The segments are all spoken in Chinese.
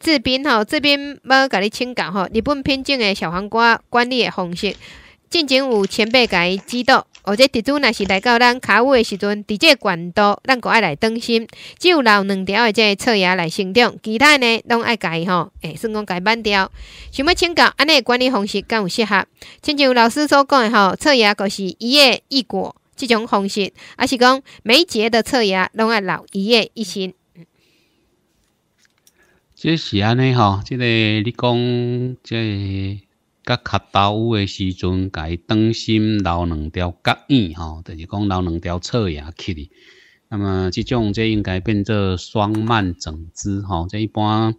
志斌吼，志斌要甲你请教吼，日本品种的小黄瓜管理的方式，进前有前辈甲伊指导，或者地阵若是来到咱卡园的时阵，伫这管道，咱国爱来当心，只有留两条的这侧芽来生长，其他呢拢爱改吼，诶，算讲改挽掉。想要请教安尼管理方式敢有适合？亲像老师所讲的吼，侧芽佫是一叶一果，这种方式，还是讲每一节的侧芽拢爱留一叶一心。即是安尼吼，即个你讲，即个甲卡刀的时阵，伊当心留两条脚印吼，就是讲留两条侧牙去哩。那么即种，即应该变做双蔓整枝吼。即一般，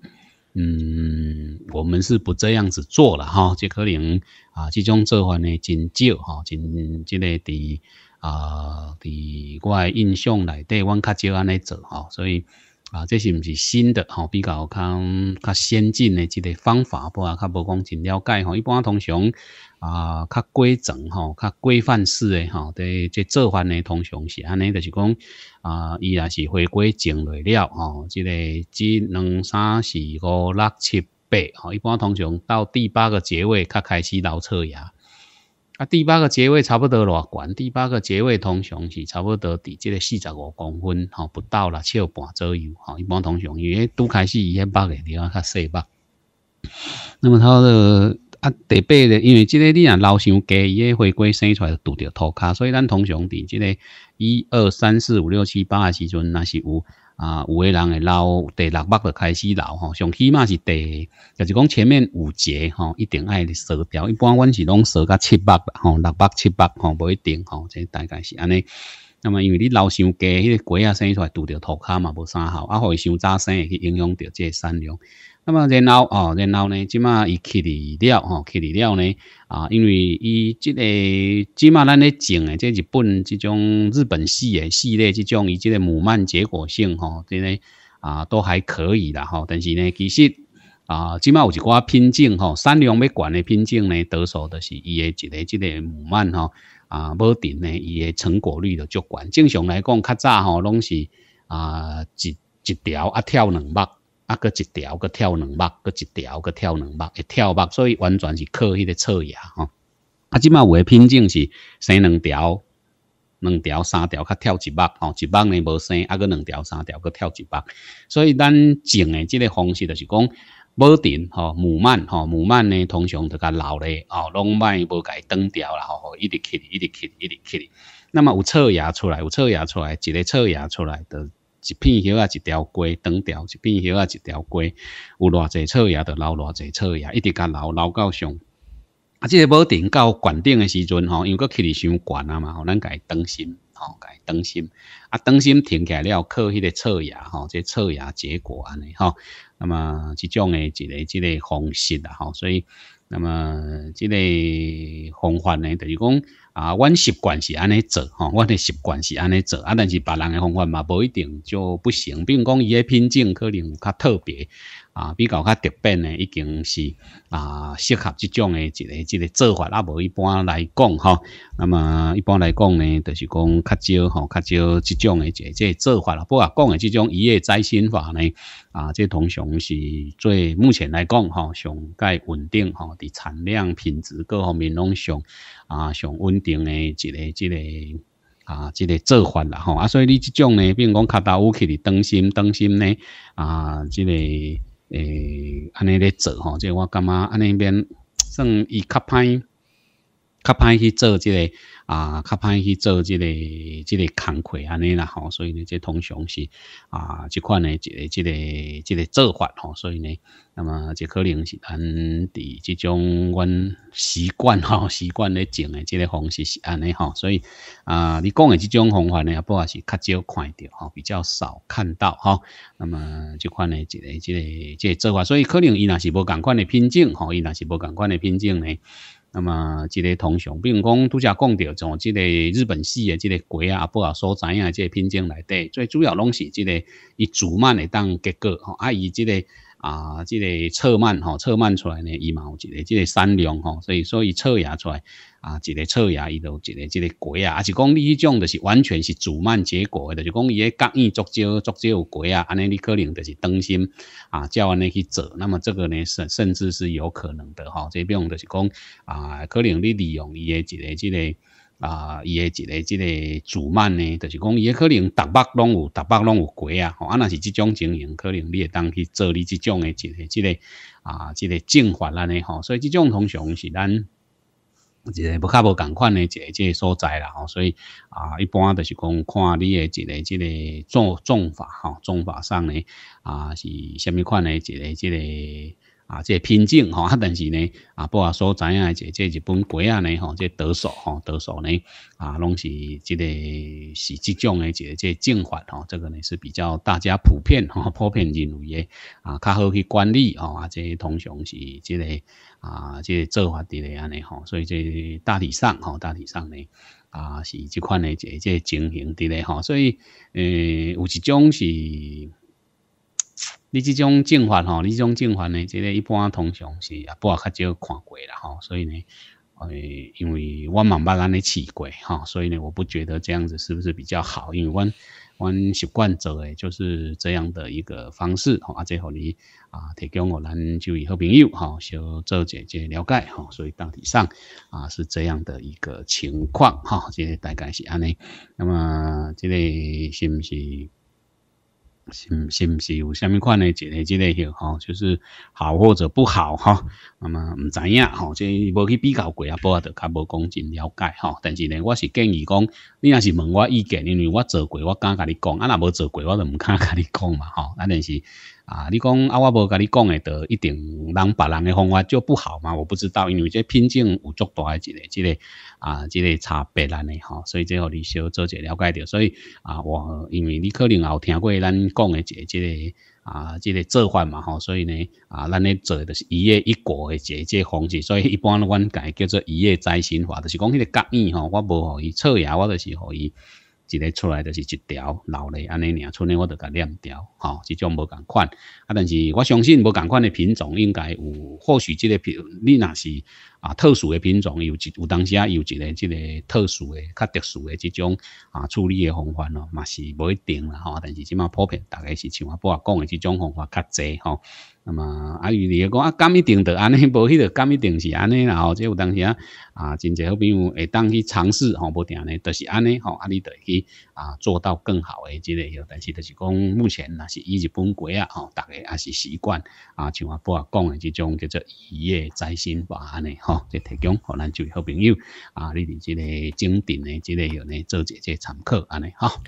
嗯，我们是不这样子做了吼，即可能啊，即种做法呢，真少吼，真即个伫啊，伫我印象内底，阮较少安尼做吼，所以。啊，这是毋是新的吼？比较较较先进的即个方法，不啊，较无讲真了解吼。一般通常啊，较规整吼，较规范式的吼，对即做法呢，通常是安尼，就是讲啊，依然是回归种类了吼，即个只两三四五六七八吼，一般通常到第八个节尾，较开始流错牙。啊，第八个节位差不多偌悬，第八个节位通常是差不多伫即个四十五公分，哈，不到啦，七半左右，哈，一般通常，因为拄开始伊迄擘咧，地方较细擘。那么头的啊，第八个，因为即个你若老树低，伊个回归生出来拄着涂骹，所以咱通常伫即个一二三四五六七八啊时阵，若是有。啊，有个人会老第六百就开始老吼，上起码是第，就是讲前面五节吼，一定爱甩掉。一般阮是拢甩到七八吧吼，六百七八吼，无一定吼，这大概是安尼。那么因为你老伤低，迄个果仔生出来，拄着土骹嘛，无啥好，啊，互伊伤早生，去影响着即个产量。那么然后哦，然后呢，即马伊去离了，吼，去离了呢，啊，因为伊即个即马咱咧种诶，即日本即种日本系诶系列即种伊即个母蔓结果性，吼，真诶啊，都还可以啦，吼。但是呢，其实啊，即马有一寡品种，吼，产量要悬诶品种呢，多数都是伊诶一个即个母蔓，吼。啊，无定呢，伊诶成果率都足悬。正常来讲，较早吼拢是啊，一一条啊跳两目，啊个一条个跳两目，个一条个跳两目，诶，跳目，所以完全是靠迄个撮牙吼。啊，即卖有诶品种是生两条，两条三条较跳一目吼，一目呢无生，啊个两条三条个跳一目，所以咱种诶即个方式就是讲。无顶吼，母鳗吼，母鳗呢，通常得甲捞咧哦，龙鳗无伊断掉啦，吼，一直起，一直起，一直起。那么有草芽出来，有草芽出来，一个草芽出来的，一片叶啊，一条街断掉，一片叶啊，一条街，有偌济草芽就留偌济草芽，一直甲留留到上。啊，即个无顶到悬顶的时阵吼，因为佫起哩伤悬啊嘛，吼，咱家当心，吼，家当心。啊，当心停起来了靠迄个草芽，吼，这草芽结果安尼，吼。那么这种的一个这个方式啦，吼，所以那么这个方法呢，就是讲啊，我习惯是安尼做，吼，我的习惯是安尼做啊，但是别人的方法嘛，不一定就不行。比如讲，伊嘅品种可能有较特别啊，比较较特别呢，已经是啊适合这种的一个这个做法啊。无一般来讲，哈，那么一般来讲呢，就是讲较少，吼，较少这种的这这做法啦。不过讲的这种一夜摘心法呢，啊，这同学。同时，最目前来讲，吼上介稳定哈的产量、品质各方面拢上啊上稳定的一个、一个啊一个做法啦，吼啊，所以你即种呢，比如讲卡达乌去伫当心当心呢啊，这个诶，安尼咧做吼，即我感觉安尼边算伊较歹。较歹去做即个啊，较歹去做即个、即个工课安尼啦吼，所以呢，这通常是啊，即款呢，即个、即个、即个做法吼，所以呢，那么这可能是咱伫即种阮习惯吼，习惯咧种的即个方式是安尼吼，所以啊，你讲的即种方法呢，也不也是较少看到吼，比较少看到吼，那么即款呢，即个、即个、即个做法，所以可能伊若是无共款的品种吼，伊若是无共款的品种呢。那么，即个通常，比如讲拄则讲到从即个日本系的即个鬼啊、布啊、所在啊，即个品种内底，最主要拢是即个以自慢嚟当结果吼，啊以即个。啊，这个侧蔓吼，侧蔓出来呢，伊嘛有一个这个三量吼，所以所以侧芽出来啊，一个侧芽伊都一个这个鬼啊，还是讲你迄种的是完全是主蔓结果的，就讲伊个甲足少足少有鬼啊，安尼你可能就是担心啊，叫安尼去做，那么这个呢，甚甚至是有可能的哈，这边就是讲啊，可能你利用伊个一个这个。啊，伊诶一个即个主曼呢，就是讲伊可能逐北拢有，逐北拢有改啊。吼，啊，若是即种情形，可能你会当去做你即种诶一个即个啊，即个正法安尼吼。所以即种通常是咱一个无较无共款诶一个即个所在啦吼。所以啊，一般就是讲看你诶一个即个种种法吼，种法上呢啊是虾米款诶一个即个。啊，这品种吼，啊，但是呢，啊，包括所样啊，这这日本龟啊呢，吼，这得手吼，得手呢，啊，拢是即个是这种诶，即即进法吼，这个呢是比较大家普遍吼，普遍认为诶，啊，较好去管理吼，啊，即通常是即个啊，即做法之类安尼吼，所以即大体上吼，大体上呢，啊，是即款诶，即即情形之类吼，所以诶，有一种是。你这种净化吼，你这种净化呢，这个一般通常是也比较少看过了吼，所以呢，呃，因为我蛮不咱的饲过哈，所以呢，我不觉得这样子是不是比较好，因为我我习惯走哎，就是这样的一个方式哈，啊，最后你啊提供我咱就以后朋友哈，小周姐姐了解哈，所以大体上啊是这样的一个情况哈，这个大概是安尼，那么这个是不是？是是唔是有虾米款诶一个一个许吼，就是好或者不好吼。那么毋知影吼，即无去比较过啊，不啊，著较无讲真了解吼。但是呢，我是建议讲，你若是问我意见，因为我做过，我敢甲你讲；，啊，若无做过，我就毋敢甲你讲嘛吼。啊，但是。啊，你讲啊，我无甲你讲诶，得一定人别人诶方法就不好嘛？我不知道，因为这品种有足大诶一个、即个啊、即个差别咱诶吼，所以这互你小做者了解着。所以啊，我因为你可能也有听过咱讲诶一个即个啊、即个做法嘛吼，所以呢啊，咱咧做就是一叶一果个这个方式，所以一般阮家叫做一叶摘心法，就是讲迄个角叶吼，我无互伊扯牙，我就是互伊。一个出来就是一条老的安尼样，春天我就甲两条，吼，这种无同款，啊，但是我相信无同款的品种应该有，或许这个品，你若是。啊，特殊的品种有有当时啊，有一个即个特殊的、较特殊的即种啊处理的方法咯，嘛是不一定啦吼。但是即卖普遍大概是像我爸讲的即种方法较济吼。那么啊，雨你讲啊，敢一定的安尼，无迄得敢一定是安尼，啦后即有当时啊啊，真济好朋友会当去尝试吼，无定的就是安尼吼，啊你会去啊做到更好的即个，但是就是讲目前那是以日本国啊吼，大概也是习惯啊，像我爸讲的即种叫做一夜摘星法安尼。好，即提供，好，咱位好朋友啊！你伫即个景点的即个有呢，做一即参考安尼哈。